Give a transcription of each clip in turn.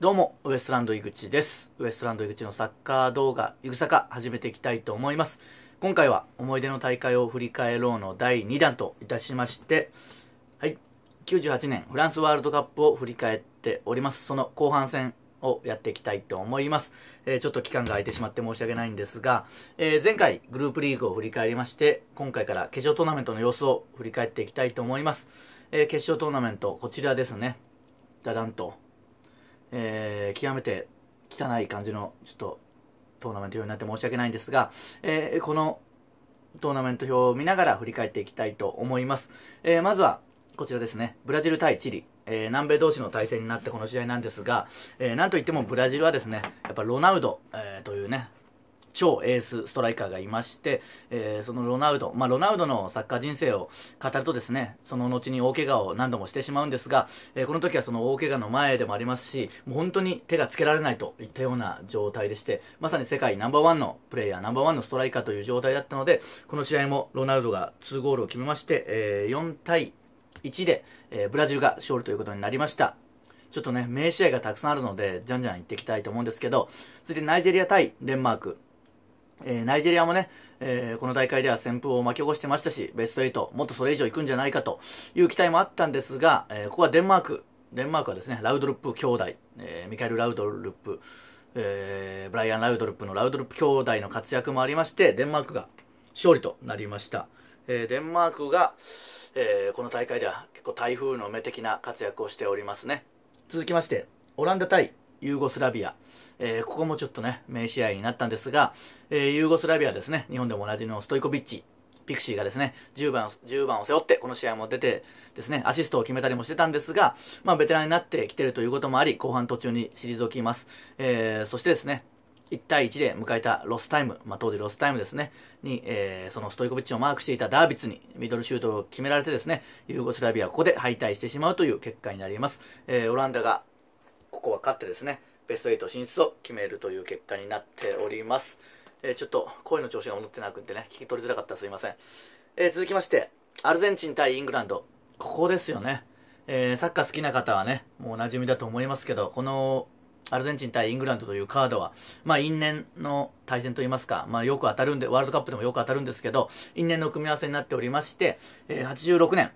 どうも、ウエストランド井口です。ウエストランド井口のサッカー動画、井草か始めていきたいと思います。今回は思い出の大会を振り返ろうの第2弾といたしまして、はい、98年フランスワールドカップを振り返っております。その後半戦をやっていきたいと思います。えー、ちょっと期間が空いてしまって申し訳ないんですが、えー、前回グループリーグを振り返りまして、今回から決勝トーナメントの様子を振り返っていきたいと思います。えー、決勝トーナメント、こちらですね。ダダンと。えー、極めて汚い感じの、ちょっと、トーナメント表になって申し訳ないんですが、えー、このトーナメント表を見ながら振り返っていきたいと思います。えー、まずは、こちらですね。ブラジル対チリ。えー、南米同士の対戦になってこの試合なんですが、えー、なんといってもブラジルはですね、やっぱロナウド、えー、というね、超エースストライカーがいまして、えー、そのロナウド、まあ、ロナウドのサッカー人生を語るとですね、その後に大怪我を何度もしてしまうんですが、えー、この時はその大怪我の前でもありますし、もう本当に手がつけられないといったような状態でして、まさに世界ナンバーワンのプレイヤー、ナンバーワンのストライカーという状態だったので、この試合もロナウドが2ゴールを決めまして、えー、4対1で、えブラジルが勝利ということになりました。ちょっとね、名試合がたくさんあるので、じゃんじゃん行っていきたいと思うんですけど、続いてナイジェリア対デンマーク。えー、ナイジェリアもね、えー、この大会では旋風を巻き起こしてましたし、ベスト8、もっとそれ以上行くんじゃないかという期待もあったんですが、えー、ここはデンマーク、デンマークはですね、ラウドルップ兄弟、えミカエル・ラウドルップ、えブライアン・ラウドルップのラウドルップ兄弟の活躍もありまして、デンマークが勝利となりました。えデンマークが、えこの大会では結構台風の目的な活躍をしておりますね。続きまして、オランダ対ユーゴスラビア、えー、ここもちょっとね、名試合になったんですが、えー、ユーゴスラビアですね、日本でも同じのストイコビッチ、ピクシーがですね、10番、10番を背負って、この試合も出てですね、アシストを決めたりもしてたんですが、まあ、ベテランになってきてるということもあり、後半途中に退きます。えー、そしてですね、1対1で迎えたロスタイム、まあ、当時ロスタイムですね、に、えー、そのストイコビッチをマークしていたダービッツにミドルシュートを決められてですね、ユーゴスラビアはここで敗退してしまうという結果になります。えー、オランダがここは勝ってですねベスト8進出を決めるという結果になっております、えー、ちょっと声の調子が戻ってなくてね聞き取りづらかったすいません、えー、続きましてアルゼンチン対イングランドここですよね、えー、サッカー好きな方はねもうおなじみだと思いますけどこのアルゼンチン対イングランドというカードは、まあ、因縁の対戦といいますか、まあ、よく当たるんで、ワールドカップでもよく当たるんですけど、因縁の組み合わせになっておりまして、え86年、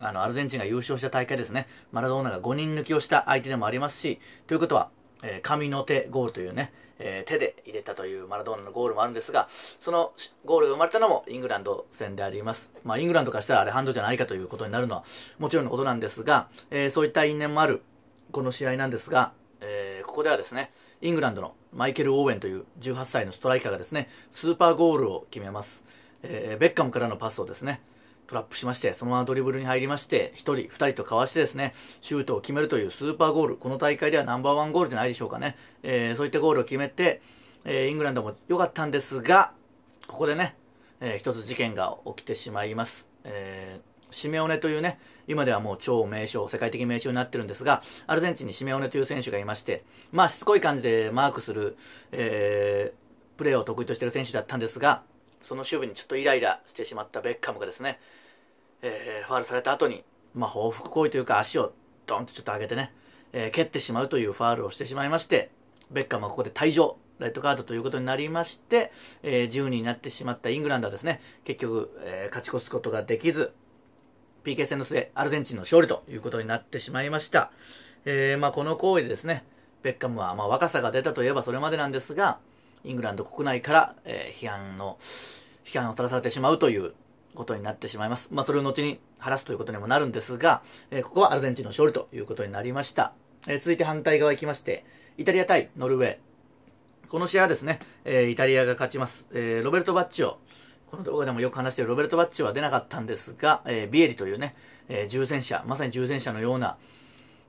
あの、アルゼンチンが優勝した大会ですね。マラドーナが5人抜きをした相手でもありますし、ということは、えー、神の手ゴールというね、えー、手で入れたというマラドーナのゴールもあるんですが、そのゴールが生まれたのもイングランド戦であります。まあ、イングランドからしたらあれハンドじゃないかということになるのはもちろんのことなんですが、えー、そういった因縁もあるこの試合なんですが、えー、ここではですね、イングランドのマイケル・オーウェンという18歳のストライカーがですね、スーパーゴールを決めます。えベッカムからのパスをですね、トラップしまして、そのままドリブルに入りまして、1人、2人とかわしてですね、シュートを決めるというスーパーゴール、この大会ではナンバーワンゴールじゃないでしょうかね。えー、そういったゴールを決めて、えー、イングランドも良かったんですが、ここでね、えー、一つ事件が起きてしまいます。えーシメオネというね、今ではもう超名称、世界的名称になってるんですが、アルゼンチンにシメオネという選手がいまして、まあしつこい感じでマークする、えー、プレーを得意としてる選手だったんですが、その守備にちょっとイライラしてしまったベッカムがですね、えー、ファールされた後に、まあ、報復行為というか足をドンとちょっと上げてね、えー、蹴ってしまうというファールをしてしまいまして、ベッカムはここで退場、レッドカードということになりまして、えー、自由になってしまったイングランドはですね、結局、えー、勝ち越すことができず、PK 戦の末、アルゼンチンの勝利ということになってしまいました。えー、まあ、この行為でですね、ベッカムは、まあ、若さが出たといえばそれまでなんですが、イングランド国内から、えー、批判の、批判をさらされてしまうということになってしまいます。まあ、それを後に晴らすということにもなるんですが、えー、ここはアルゼンチンの勝利ということになりました。えー、続いて反対側行きまして、イタリア対ノルウェー。この試合はですね、えー、イタリアが勝ちます。えー、ロベルト・バッチオ。この動画でもよく話しているロベルト・バッチオは出なかったんですが、えー、ビエリというね、えー、重戦車、まさに重戦車のような、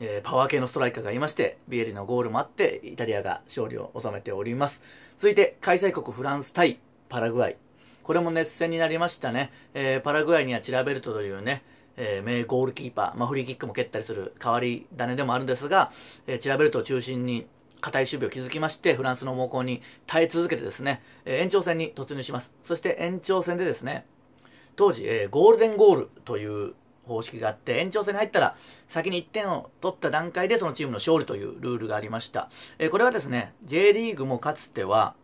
えー、パワー系のストライカーがいまして、ビエリのゴールもあって、イタリアが勝利を収めております。続いて、開催国フランス対パラグアイ。これも熱戦になりましたね。えー、パラグアイにはチラベルトというね、えー、名ゴールキーパー、まあ、フリーキックも蹴ったりする代わり種でもあるんですが、えー、チラベルトを中心に堅い守備を築きまして、フランスの猛攻に耐え続けてですね、えー、延長戦に突入します。そして延長戦でですね、当時、えー、ゴールデンゴールという方式があって、延長戦に入ったら、先に1点を取った段階でそのチームの勝利というルールがありました。えこれはですね、J リーグもかつては、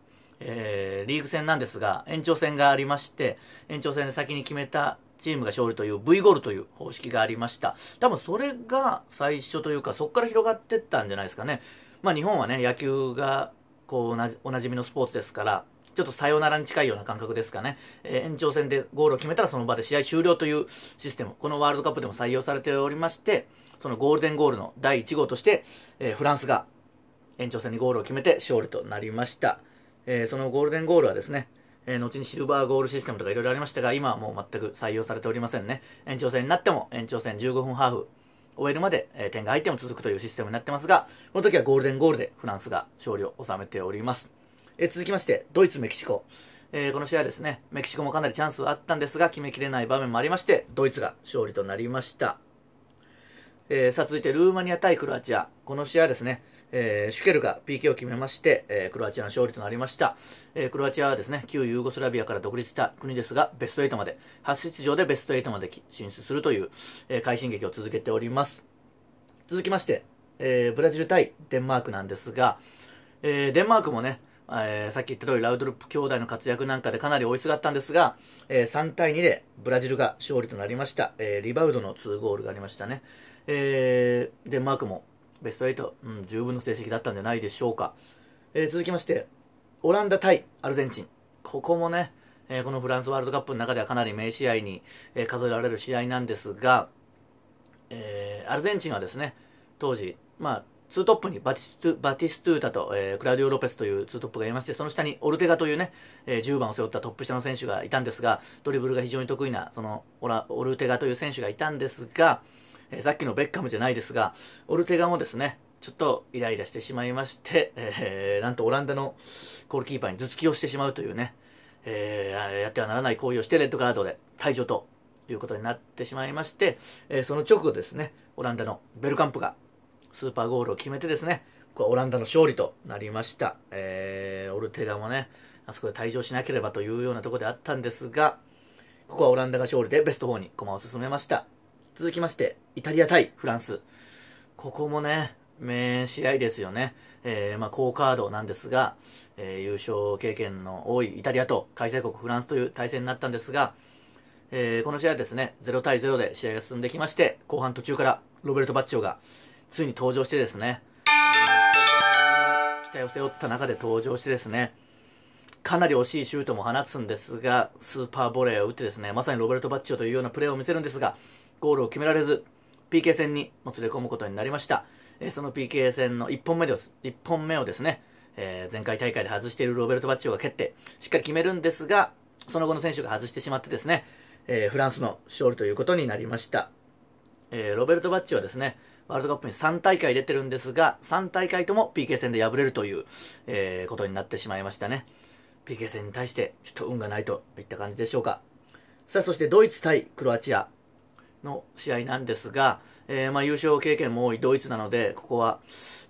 えー、リーグ戦なんですが、延長戦がありまして、延長戦で先に決めたチームが勝利という V ゴールという方式がありました。多分それが最初というか、そこから広がってったんじゃないですかね。まあ日本はね、野球がこう同じおなじみのスポーツですからちょっとさよならに近いような感覚ですかね、えー、延長戦でゴールを決めたらその場で試合終了というシステムこのワールドカップでも採用されておりましてそのゴールデンゴールの第1号として、えー、フランスが延長戦にゴールを決めて勝利となりました、えー、そのゴールデンゴールはですねえ後にシルバーゴールシステムとかいろいろありましたが、今はもう全く採用されておりませんね。延長戦になっても、延長戦15分ハーフ、終えるまで、えー、点が入っても続くというシステムになってますが、この時はゴールデンゴールでフランスが勝利を収めております。えー、続きまして、ドイツ、メキシコ。えー、この試合ですね、メキシコもかなりチャンスはあったんですが、決めきれない場面もありまして、ドイツが勝利となりました。えー、さあ続いてルーマニア対クロアチア。この試合ですね、えー、シュケルが PK を決めまして、えー、クロアチアの勝利となりました、えー、クロアチアはですね旧ユーゴスラビアから独立した国ですがベスト8まで初出場でベスト8まで進出するという、え快進撃を続けております続きまして、えブラジル対デンマークなんですが、えデンマークもねえー、さっき言った通りラウドルップ兄弟の活躍なんかでかなり追いすがったんですが、えー、3対2でブラジルが勝利となりました、えー、リバウドの2ゴールがありましたね、えデンマークもベスト8、うん、十分の成績だったんじゃないでしょうか。えー、続きまして、オランダ対アルゼンチン。ここもね、えー、このフランスワールドカップの中ではかなり名試合に、えー、数えられる試合なんですが、えー、アルゼンチンはですね、当時、まあ、ツートップにバティストバティストゥータと、えー、クラディオ・ロペスというツートップがいまして、その下にオルテガというね、えー、10番を背負ったトップ下の選手がいたんですが、ドリブルが非常に得意な、そのオルテガという選手がいたんですが、えー、さっきのベッカムじゃないですが、オルテガもですね、ちょっとイライラしてしまいまして、えー、なんとオランダのゴールキーパーに頭突きをしてしまうというね、えー、やってはならない行為をしてレッドカードで退場ということになってしまいまして、えー、その直後ですね、オランダのベルカンプがスーパーゴールを決めてですね、ここはオランダの勝利となりました。えー、オルテガもね、あそこで退場しなければというようなところであったんですが、ここはオランダが勝利でベスト4に駒を進めました。続きまして、イタリア対フランス。ここもね、名試合ですよね。えー、まあ、高カードなんですが、えー、優勝経験の多いイタリアと開催国フランスという対戦になったんですが、えー、この試合はですね、0対0で試合が進んできまして、後半途中からロベルト・バッチョがついに登場してですね、期待を背負った中で登場してですね、かなり惜しいシュートも放つんですが、スーパーボレーを打ってですね、まさにロベルト・バッチョというようなプレーを見せるんですが、ゴールを決められず、PK 戦にもつれ込むことになりました。えー、その PK 戦の1本目です。1本目をですね、えー、前回大会で外しているロベルト・バッチョが蹴って、しっかり決めるんですが、その後の選手が外してしまってですね、えー、フランスの勝利ということになりました。えー、ロベルト・バッチはですね、ワールドカップに3大会出てるんですが、3大会とも PK 戦で敗れるという、えー、ことになってしまいましたね。PK 戦に対して、ちょっと運がないといった感じでしょうか。さあ、そしてドイツ対クロアチア。の試合なんですが、えー、まあ優勝経験も多いドイツなので、ここは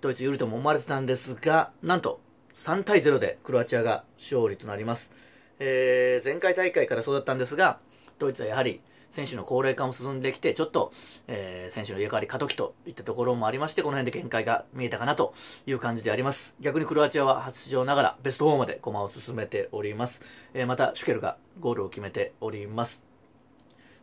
ドイツ有利とも思われてたんですが、なんと3対0でクロアチアが勝利となります。えー、前回大会からそうだったんですが、ドイツはやはり選手の高齢化も進んできて、ちょっと、えー、選手の入れ替わり過渡期といったところもありまして、この辺で限界が見えたかなという感じであります。逆にクロアチアは発情ながらベスト4まで駒を進めております。えー、また、シュケルがゴールを決めております。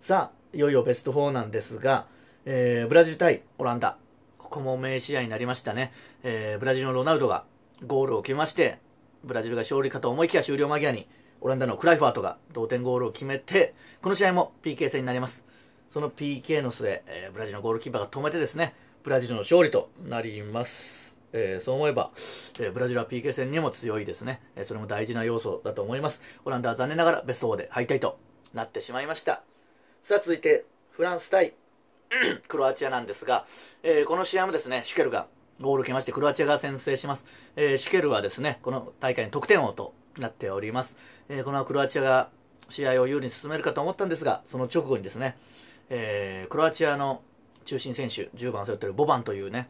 さあ、いよいよベスト4なんですが、えー、ブラジル対オランダ。ここも名試合になりましたね。えー、ブラジルのロナウドがゴールを決めまして、ブラジルが勝利かと思いきや終了間際に、オランダのクライファートが同点ゴールを決めて、この試合も PK 戦になります。その PK の末、えー、ブラジルのゴールキーパーが止めてですね、ブラジルの勝利となります。えー、そう思えば、えー、ブラジルは PK 戦にも強いですね、えそれも大事な要素だと思います。オランダは残念ながらベスト4で敗退となってしまいました。さあ続いてフランス対 クロアチアなんですが、えー、この試合もですねシュケルがゴールを決ましてクロアチアが先制します、えー、シュケルはですねこの大会に得点王となっております、えー、このクロアチアが試合を有利に進めるかと思ったんですがその直後にですね、えー、クロアチアの中心選手10番を背負っているボバンというね、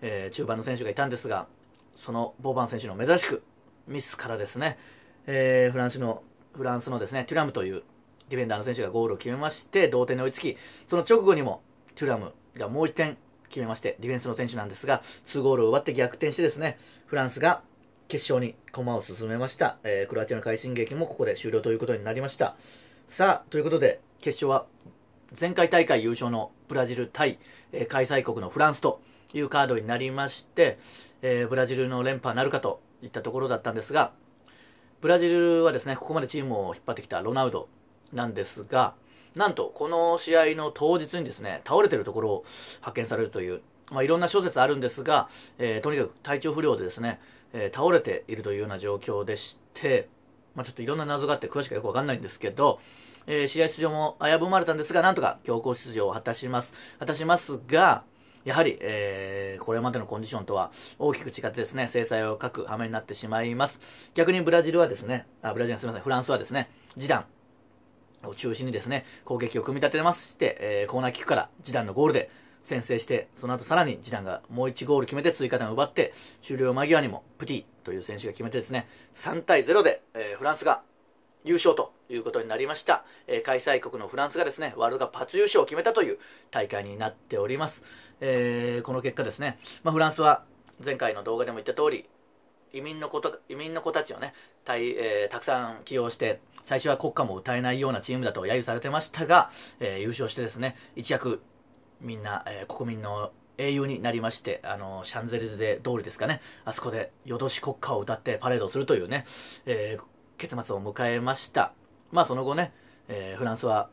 えー、中盤の選手がいたんですがそのボバン選手の珍しくミスからですね、えー、フランスのフランスのですねテュラムというディフェンダーの選手がゴールを決めまして、同点に追いつき、その直後にも、トゥラムがもう1点決めまして、ディフェンスの選手なんですが、2ゴールを奪って逆転してですね、フランスが決勝に駒を進めました。えー、クロアチアの快進撃もここで終了ということになりました。さあ、ということで、決勝は前回大会優勝のブラジル対、えー、開催国のフランスというカードになりまして、えー、ブラジルの連覇なるかといったところだったんですが、ブラジルはですね、ここまでチームを引っ張ってきたロナウドなんですが、なんと、この試合の当日にですね、倒れてるところを発見されるという、まあ、いろんな諸説あるんですが、えー、とにかく体調不良でですね、えー、倒れているというような状況でして、まあ、ちょっといろんな謎があって詳しくはよくわかんないんですけど、えー、試合出場も危ぶまれたんですが、なんとか強行出場を果たします、果たしますが、やはり、えー、これまでのコンディションとは大きく違ってですね、制裁を書く羽目になってしまいます。逆にブラジルはですね、あ、ブラジルすみません、フランスはですね、示談、を中心にですね、攻撃を組み立てまして、えー、コーナーキックからジダンのゴールで先制して、その後さらにジダンがもう1ゴール決めて追加点を奪って、終了間際にもプティという選手が決めてですね、3対0で、えー、フランスが優勝ということになりました、えー、開催国のフランスがですねワールドカップ初優勝を決めたという大会になっております、えー、この結果ですね、まあ、フランスは前回の動画でも言った通り移民の子と移民の子たちをねたい、えー、たくさん起用して最初は国歌も歌えないようなチームだと揶揄されてましたが、えー、優勝してですね一躍みんな、えー、国民の英雄になりまして、あの、シャンゼリゼ通りですかね、あそこで夜通し国歌を歌ってパレードをするというね、えー、結末を迎えました。まあその後ね、えー、フランスは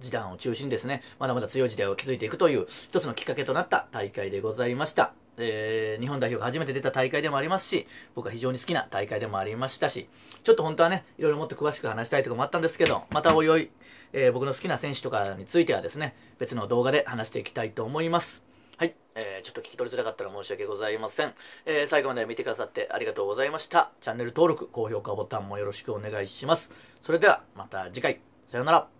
示談を中心にですね、まだまだ強い時代を築いていくという一つのきっかけとなった大会でございました。えー、日本代表が初めて出た大会でもありますし、僕は非常に好きな大会でもありましたし、ちょっと本当はね、いろいろもっと詳しく話したいとかもあったんですけど、またおいおい、えー、僕の好きな選手とかについてはですね、別の動画で話していきたいと思います。はい、えー、ちょっと聞き取りづらかったら申し訳ございません、えー、最後まで見てくださってありがとうございました。チャンネル登録、高評価ボタンもよろしくお願いします。それでは、また次回。さようなら。